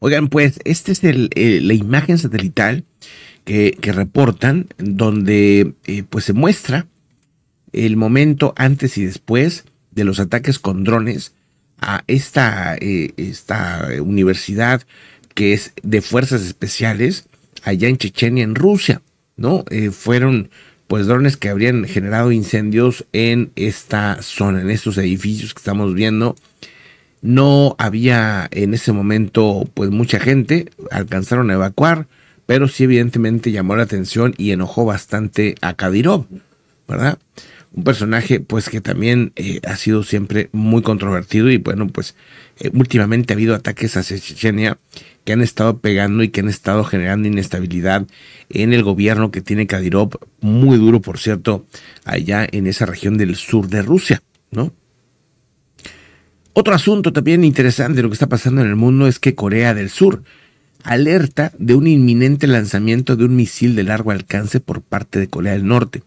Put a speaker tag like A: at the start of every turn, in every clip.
A: Oigan, pues esta es eh, la imagen satelital que, reportan, donde eh, pues se muestra el momento antes y después de los ataques con drones a esta, eh, esta universidad que es de fuerzas especiales allá en Chechenia, en Rusia, ¿no? fueron pues drones que habrían generado incendios en esta zona, en estos edificios que estamos viendo no había en ese momento pues mucha gente, alcanzaron a evacuar, pero sí evidentemente llamó la atención y enojó bastante a Kadyrov, ¿verdad? Un personaje pues que también eh, ha sido siempre muy controvertido y bueno pues eh, últimamente ha habido ataques hacia Chechenia que han estado pegando y que han estado generando inestabilidad en el gobierno que tiene Kadyrov, muy duro por cierto, allá en esa región del sur de Rusia, ¿no? Otro asunto también interesante de lo que está pasando en el mundo es que Corea del Sur alerta de un inminente lanzamiento de un misil de largo alcance por parte de Corea del Norte.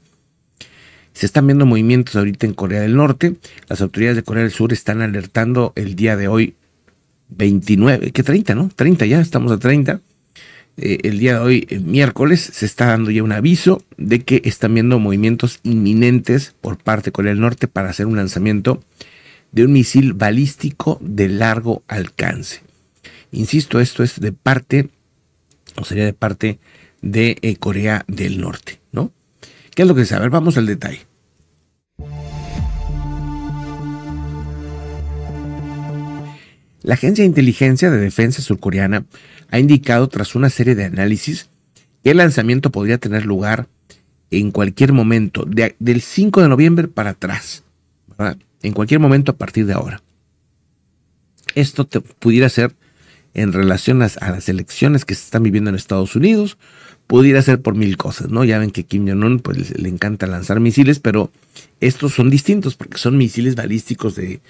A: Se están viendo movimientos ahorita en Corea del Norte. Las autoridades de Corea del Sur están alertando el día de hoy 29, que 30, ¿no? 30 ya, estamos a 30. Eh, el día de hoy, eh, miércoles, se está dando ya un aviso de que están viendo movimientos inminentes por parte de Corea del Norte para hacer un lanzamiento de un misil balístico de largo alcance. Insisto, esto es de parte, o sería de parte de eh, Corea del Norte, ¿no? ¿Qué es lo que se sabe? Vamos al detalle. La Agencia de Inteligencia de Defensa Surcoreana ha indicado tras una serie de análisis que el lanzamiento podría tener lugar en cualquier momento, del 5 de noviembre para atrás. ¿verdad? en cualquier momento a partir de ahora. Esto pudiera ser en relación a, las elecciones que se están viviendo en Estados Unidos, pudiera ser por mil cosas, ¿no? Ya ven que Kim Jong-un pues, le encanta lanzar misiles, pero estos son distintos porque son misiles balísticos de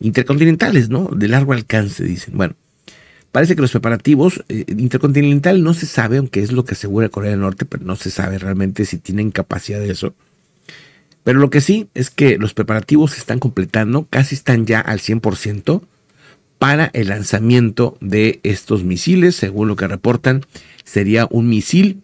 A: intercontinentales, ¿no? De largo alcance, dicen. Bueno, Parece que los preparativos intercontinentales eh, intercontinental no se sabe, aunque es lo que asegura Corea del Norte, pero no se sabe realmente si tienen capacidad de eso. Pero lo que sí es que los preparativos se están completando, casi están ya al 100% para el lanzamiento de estos misiles. Según lo que reportan, sería un misil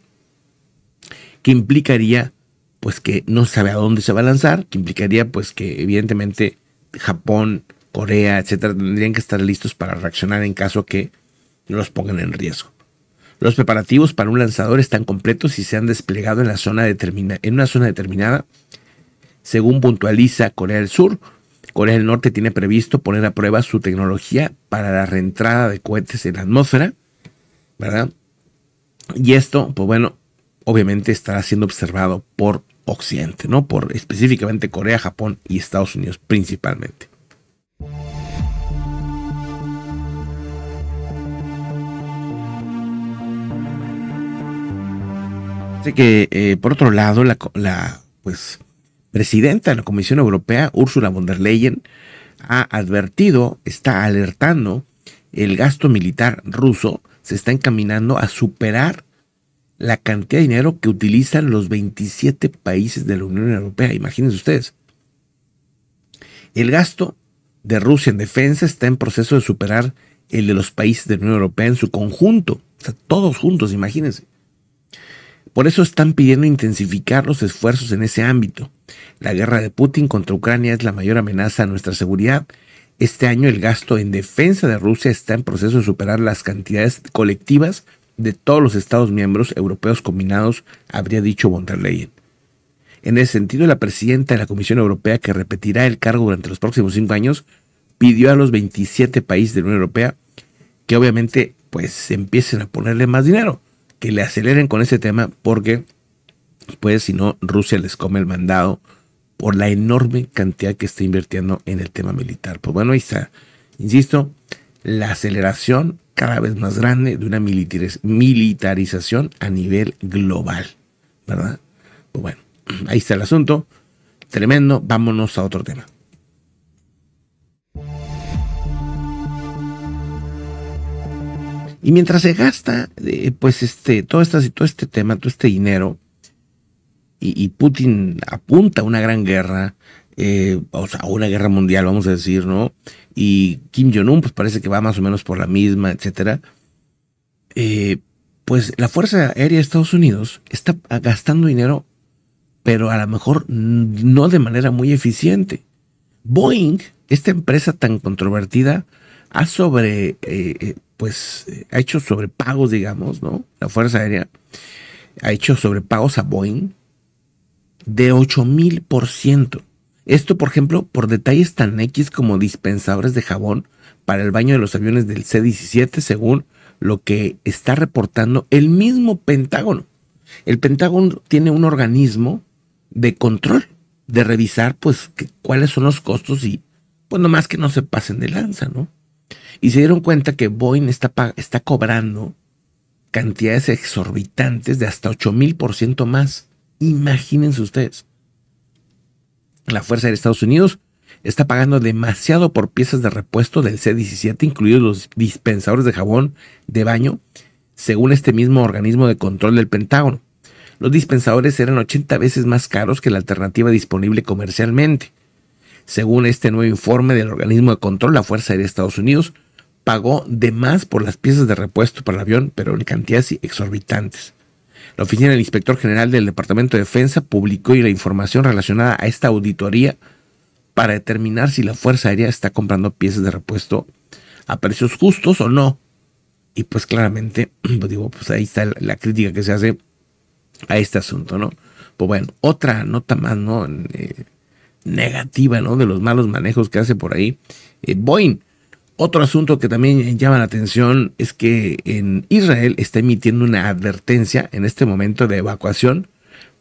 A: que implicaría pues que no sabe a dónde se va a lanzar, que implicaría pues que evidentemente Japón, Corea, etcétera, tendrían que estar listos para reaccionar en caso que los pongan en riesgo. Los preparativos para un lanzador están completos y se han desplegado en, la zona en una zona determinada según puntualiza Corea del Sur, Corea del Norte tiene previsto poner a prueba su tecnología para la reentrada de cohetes en la atmósfera, ¿verdad? Y esto, pues bueno, obviamente estará siendo observado por Occidente, ¿no? Por específicamente Corea, Japón y Estados Unidos principalmente. Así que, eh, por otro lado, la, la pues, presidenta de la Comisión Europea, Ursula von der Leyen, ha advertido, está alertando, el gasto militar ruso se está encaminando a superar la cantidad de dinero que utilizan los 27 países de la Unión Europea. Imagínense ustedes. El gasto de Rusia en defensa está en proceso de superar el de los países de la Unión Europea en su conjunto. todos juntos, imagínense. Por eso están pidiendo intensificar los esfuerzos en ese ámbito. La guerra de Putin contra Ucrania es la mayor amenaza a nuestra seguridad. Este año el gasto en defensa de Rusia está en proceso de superar las cantidades colectivas de todos los Estados miembros europeos combinados, habría dicho von der Leyen. En ese sentido, la presidenta de la Comisión Europea, que repetirá el cargo durante los próximos cinco años, pidió a los 27 países de la Unión Europea que obviamente pues empiecen a ponerle más dinero que le aceleren con ese tema porque, pues, si no, Rusia les come el mandado por la enorme cantidad que está invirtiendo en el tema militar. Pues bueno, ahí está. Insisto, la aceleración cada vez más grande de una militarización a nivel global, ¿verdad? Pues bueno, ahí está el asunto. Tremendo. Vámonos a otro tema. Y mientras se gasta, eh, pues este, todo, este, todo este tema, todo este dinero, y, Putin apunta a una gran guerra, eh, o sea, una guerra mundial, vamos a decir, ¿no? Y Kim Jong-un, pues parece que va más o menos por la misma, etcétera. Eh, pues la Fuerza Aérea de Estados Unidos está gastando dinero, pero a lo mejor no de manera muy eficiente. Boeing, esta empresa tan controvertida, ha sobre, pues eh, ha hecho sobrepagos, digamos, ¿no? La Fuerza Aérea ha hecho sobrepagos a Boeing de 8000%. Esto, por ejemplo, por detalles tan X como dispensadores de jabón para el baño de los aviones del C-17, según lo que está reportando el mismo Pentágono. El Pentágono tiene un organismo de control, de revisar, pues, cuáles son los costos y, pues, nomás que no se pasen de lanza, ¿no? y se dieron cuenta que Boeing está, está cobrando cantidades exorbitantes de hasta 8000% más. Imagínense ustedes. La Fuerza de Estados Unidos está pagando demasiado por piezas de repuesto del C-17, incluidos los dispensadores de jabón de baño, según este mismo organismo de control del Pentágono. Los dispensadores eran 80 veces más caros que la alternativa disponible comercialmente. Según este nuevo informe del organismo de control, la Fuerza Aérea de Estados Unidos pagó de más por las piezas de repuesto para el avión, pero en cantidades exorbitantes. La oficina del inspector general del Departamento de Defensa publicó la información relacionada a esta auditoría para determinar si la Fuerza Aérea está comprando piezas de repuesto a precios justos o no. Y pues claramente, pues digo, pues ahí está la crítica que se hace a este asunto, ¿no? Pues bueno, otra nota más, ¿no? Eh, negativa, ¿no? De los malos manejos que hace por ahí eh, Boeing. Otro asunto que también llama la atención es que en Israel está emitiendo una advertencia en este momento de evacuación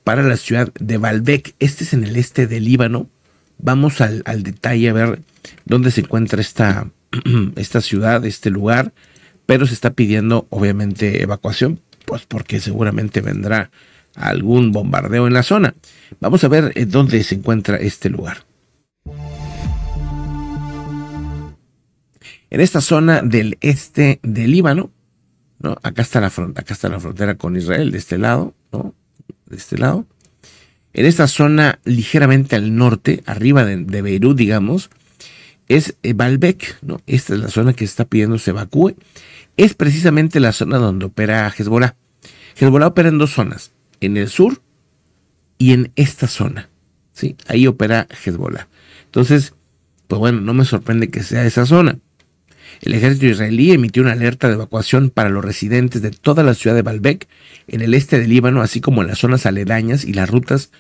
A: para la ciudad de Baalbek. Este es en el este del Líbano. Vamos al, detalle a ver dónde se encuentra esta, esta ciudad, este lugar, pero se está pidiendo obviamente evacuación, pues porque seguramente vendrá algún bombardeo en la zona. Vamos a ver eh, dónde se encuentra este lugar. En esta zona del este del Líbano, ¿no? acá, está la frontera, frontera con Israel, de este lado, ¿no? de este lado. En esta zona ligeramente al norte, arriba de, Beirut, digamos, es eh, Baalbek, ¿no? Esta es la zona que se está pidiendo se evacúe. Es precisamente la zona donde opera Hezbollah. Hezbollah opera en dos zonas en el sur y en esta zona. ¿sí? Ahí opera Hezbollah. Entonces, pues bueno, no me sorprende que sea esa zona. El ejército israelí emitió una alerta de evacuación para los residentes de toda la ciudad de Baalbek, en el este del Líbano, así como en las zonas aledañas y las rutas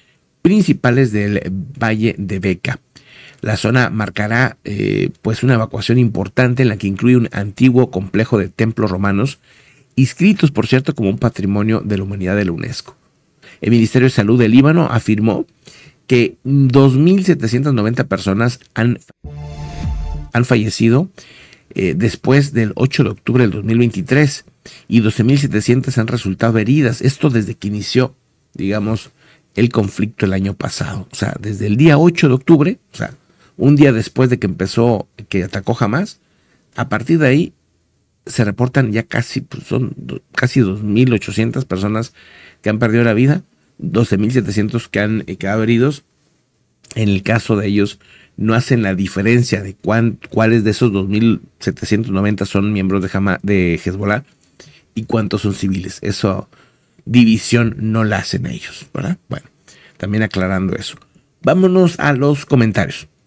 A: principales del Valle de Beca. La zona marcará eh, pues una evacuación importante en la que incluye un antiguo complejo de templos romanos, inscritos por cierto como un patrimonio de la humanidad de la UNESCO. El Ministerio de Salud del Líbano afirmó que 2.790 personas han, han fallecido eh, después del 8 de octubre del 2023 y 12.700 han resultado heridas. Esto desde que inició, digamos, el conflicto el año pasado. O sea, desde el día 8 de octubre, o sea, un día después de que empezó, que atacó jamás, a partir de ahí se reportan ya casi, pues son casi 2.800 personas que han perdido la vida, 12.700 que han eh, quedado heridos. En el caso de ellos, no hacen la diferencia de cuáles de esos 2.790 son miembros de, de Hezbollah y cuántos son civiles. Eso división no la hacen ellos, ¿verdad? Bueno, también aclarando eso. Vámonos a los comentarios.